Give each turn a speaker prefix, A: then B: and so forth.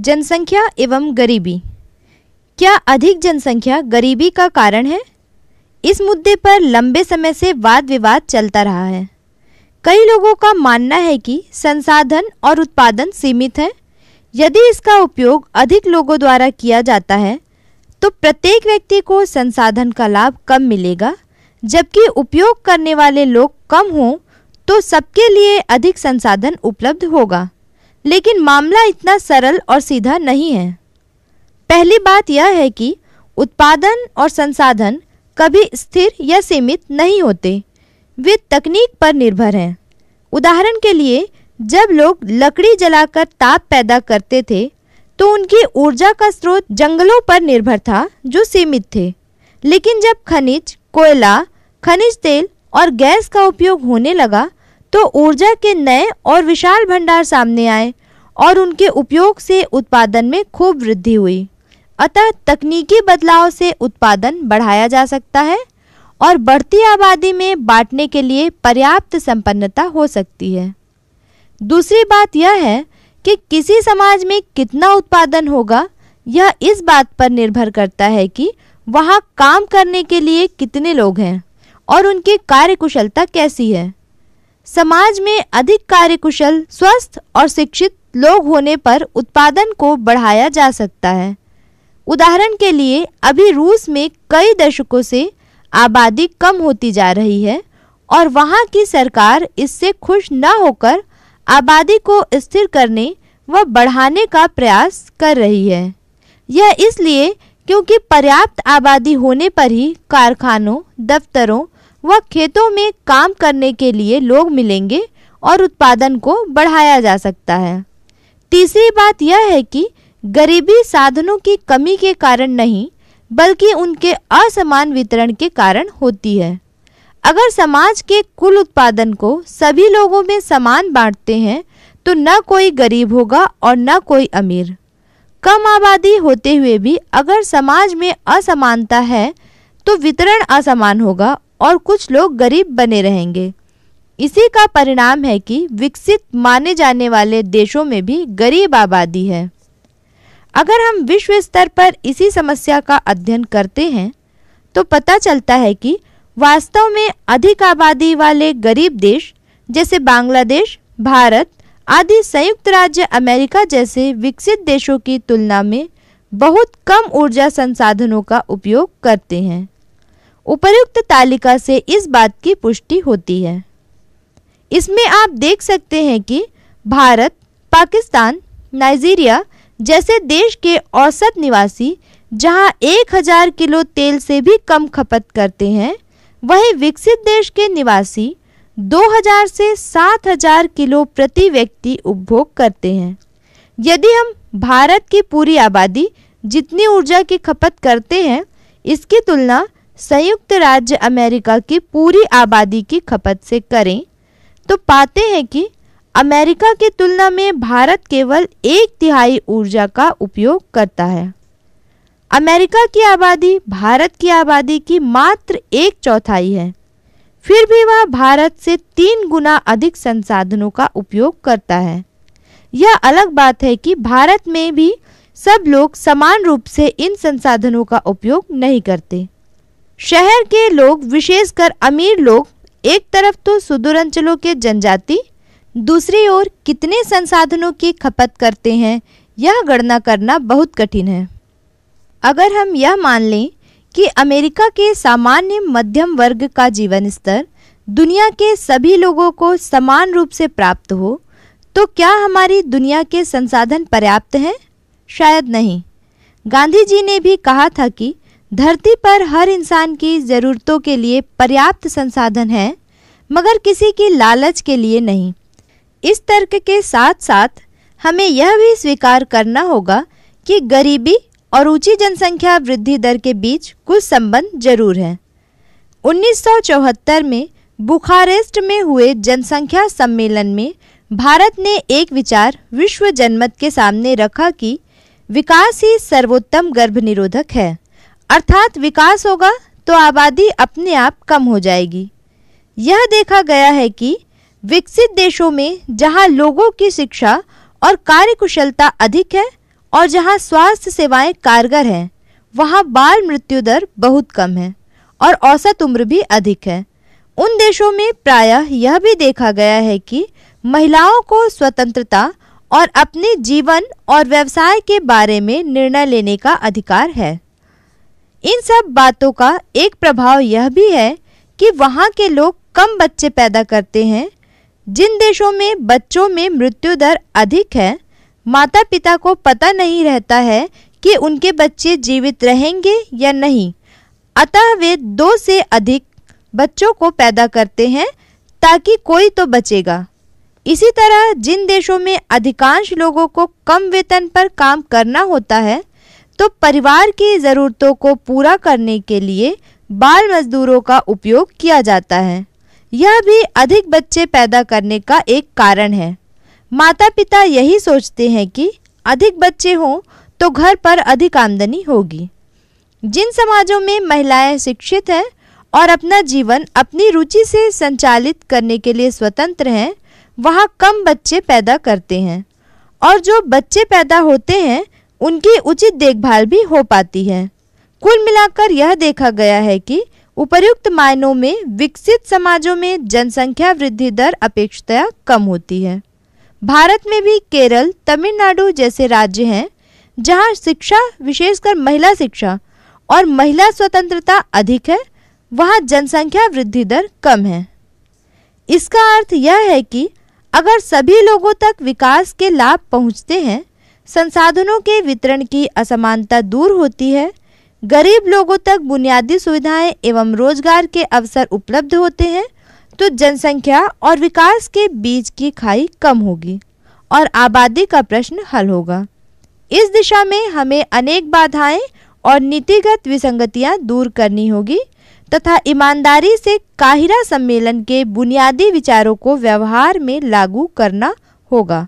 A: जनसंख्या एवं गरीबी क्या अधिक जनसंख्या गरीबी का कारण है इस मुद्दे पर लंबे समय से वाद विवाद चलता रहा है कई लोगों का मानना है कि संसाधन और उत्पादन सीमित है यदि इसका उपयोग अधिक लोगों द्वारा किया जाता है तो प्रत्येक व्यक्ति को संसाधन का लाभ कम मिलेगा जबकि उपयोग करने वाले लोग कम हों तो सबके लिए अधिक संसाधन उपलब्ध होगा लेकिन मामला इतना सरल और सीधा नहीं है पहली बात यह है कि उत्पादन और संसाधन कभी स्थिर या सीमित नहीं होते वे तकनीक पर निर्भर हैं उदाहरण के लिए जब लोग लकड़ी जलाकर ताप पैदा करते थे तो उनकी ऊर्जा का स्रोत जंगलों पर निर्भर था जो सीमित थे लेकिन जब खनिज कोयला खनिज तेल और गैस का उपयोग होने लगा तो ऊर्जा के नए और विशाल भंडार सामने आए और उनके उपयोग से उत्पादन में खूब वृद्धि हुई अतः तकनीकी बदलाव से उत्पादन बढ़ाया जा सकता है और बढ़ती आबादी में बांटने के लिए पर्याप्त संपन्नता हो सकती है दूसरी बात यह है कि किसी समाज में कितना उत्पादन होगा यह इस बात पर निर्भर करता है कि वहाँ काम करने के लिए कितने लोग हैं और उनकी कार्यकुशलता कैसी है समाज में अधिक कार्यकुशल स्वस्थ और शिक्षित लोग होने पर उत्पादन को बढ़ाया जा सकता है उदाहरण के लिए अभी रूस में कई दशकों से आबादी कम होती जा रही है और वहाँ की सरकार इससे खुश न होकर आबादी को स्थिर करने व बढ़ाने का प्रयास कर रही है यह इसलिए क्योंकि पर्याप्त आबादी होने पर ही कारखानों दफ्तरों व खेतों में काम करने के लिए लोग मिलेंगे और उत्पादन को बढ़ाया जा सकता है तीसरी बात यह है कि गरीबी साधनों की कमी के कारण नहीं बल्कि उनके असमान वितरण के कारण होती है अगर समाज के कुल उत्पादन को सभी लोगों में समान बांटते हैं तो न कोई गरीब होगा और न कोई अमीर कम आबादी होते हुए भी अगर समाज में असमानता है तो वितरण असमान होगा और कुछ लोग गरीब बने रहेंगे इसी का परिणाम है कि विकसित माने जाने वाले देशों में भी गरीब आबादी है अगर हम विश्व स्तर पर इसी समस्या का अध्ययन करते हैं तो पता चलता है कि वास्तव में अधिक आबादी वाले गरीब देश जैसे बांग्लादेश भारत आदि संयुक्त राज्य अमेरिका जैसे विकसित देशों की तुलना में बहुत कम ऊर्जा संसाधनों का उपयोग करते हैं उपयुक्त तालिका से इस बात की पुष्टि होती है इसमें आप देख सकते हैं कि भारत पाकिस्तान नाइजीरिया जैसे देश के औसत निवासी जहां 1000 किलो तेल से भी कम खपत करते हैं वहीं विकसित देश के निवासी 2000 से 7000 किलो प्रति व्यक्ति उपभोग करते हैं यदि हम भारत की पूरी आबादी जितनी ऊर्जा की खपत करते हैं इसकी तुलना संयुक्त राज्य अमेरिका की पूरी आबादी की खपत से करें तो पाते हैं कि अमेरिका की तुलना में भारत केवल एक तिहाई ऊर्जा का उपयोग करता है अमेरिका की आबादी भारत की आबादी की मात्र एक चौथाई है फिर भी वह भारत से तीन गुना अधिक संसाधनों का उपयोग करता है यह अलग बात है कि भारत में भी सब लोग समान रूप से इन संसाधनों का उपयोग नहीं करते शहर के लोग विशेषकर अमीर लोग एक तरफ तो सुदूर अंचलों के जनजाति दूसरी ओर कितने संसाधनों की खपत करते हैं यह गणना करना बहुत कठिन है अगर हम यह मान लें कि अमेरिका के सामान्य मध्यम वर्ग का जीवन स्तर दुनिया के सभी लोगों को समान रूप से प्राप्त हो तो क्या हमारी दुनिया के संसाधन पर्याप्त हैं शायद नहीं गांधी जी ने भी कहा था कि धरती पर हर इंसान की ज़रूरतों के लिए पर्याप्त संसाधन है मगर किसी की लालच के लिए नहीं इस तर्क के साथ साथ हमें यह भी स्वीकार करना होगा कि गरीबी और ऊंची जनसंख्या वृद्धि दर के बीच कुछ संबंध जरूर है 1974 में बुखारेस्ट में हुए जनसंख्या सम्मेलन में भारत ने एक विचार विश्व जनमत के सामने रखा कि विकास ही सर्वोत्तम गर्भ निरोधक है अर्थात विकास होगा तो आबादी अपने आप कम हो जाएगी यह देखा गया है कि विकसित देशों में जहां लोगों की शिक्षा और कार्यकुशलता अधिक है और जहां स्वास्थ्य सेवाएं कारगर हैं वहां बाल मृत्यु दर बहुत कम है और औसत उम्र भी अधिक है उन देशों में प्रायः यह भी देखा गया है कि महिलाओं को स्वतंत्रता और अपने जीवन और व्यवसाय के बारे में निर्णय लेने का अधिकार है इन सब बातों का एक प्रभाव यह भी है कि वहाँ के लोग कम बच्चे पैदा करते हैं जिन देशों में बच्चों में मृत्यु दर अधिक है माता पिता को पता नहीं रहता है कि उनके बच्चे जीवित रहेंगे या नहीं अतः वे दो से अधिक बच्चों को पैदा करते हैं ताकि कोई तो बचेगा इसी तरह जिन देशों में अधिकांश लोगों को कम वेतन पर काम करना होता है तो परिवार की ज़रूरतों को पूरा करने के लिए बाल मजदूरों का उपयोग किया जाता है यह भी अधिक बच्चे पैदा करने का एक कारण है माता पिता यही सोचते हैं कि अधिक बच्चे हों तो घर पर अधिक आमदनी होगी जिन समाजों में महिलाएं शिक्षित हैं और अपना जीवन अपनी रुचि से संचालित करने के लिए स्वतंत्र हैं वहाँ कम बच्चे पैदा करते हैं और जो बच्चे पैदा होते हैं उनकी उचित देखभाल भी हो पाती है कुल मिलाकर यह देखा गया है कि उपर्युक्त मायनों में विकसित समाजों में जनसंख्या वृद्धि दर अपेक्षतया कम होती है भारत में भी केरल तमिलनाडु जैसे राज्य हैं जहां शिक्षा विशेषकर महिला शिक्षा और महिला स्वतंत्रता अधिक है वहां जनसंख्या वृद्धि दर कम है इसका अर्थ यह है कि अगर सभी लोगों तक विकास के लाभ पहुंचते हैं संसाधनों के वितरण की असमानता दूर होती है गरीब लोगों तक बुनियादी सुविधाएं एवं रोजगार के अवसर उपलब्ध होते हैं तो जनसंख्या और विकास के बीच की खाई कम होगी और आबादी का प्रश्न हल होगा इस दिशा में हमें अनेक बाधाएं और नीतिगत विसंगतियां दूर करनी होगी तथा ईमानदारी से काहिरा सम्मेलन के बुनियादी विचारों को व्यवहार में लागू करना होगा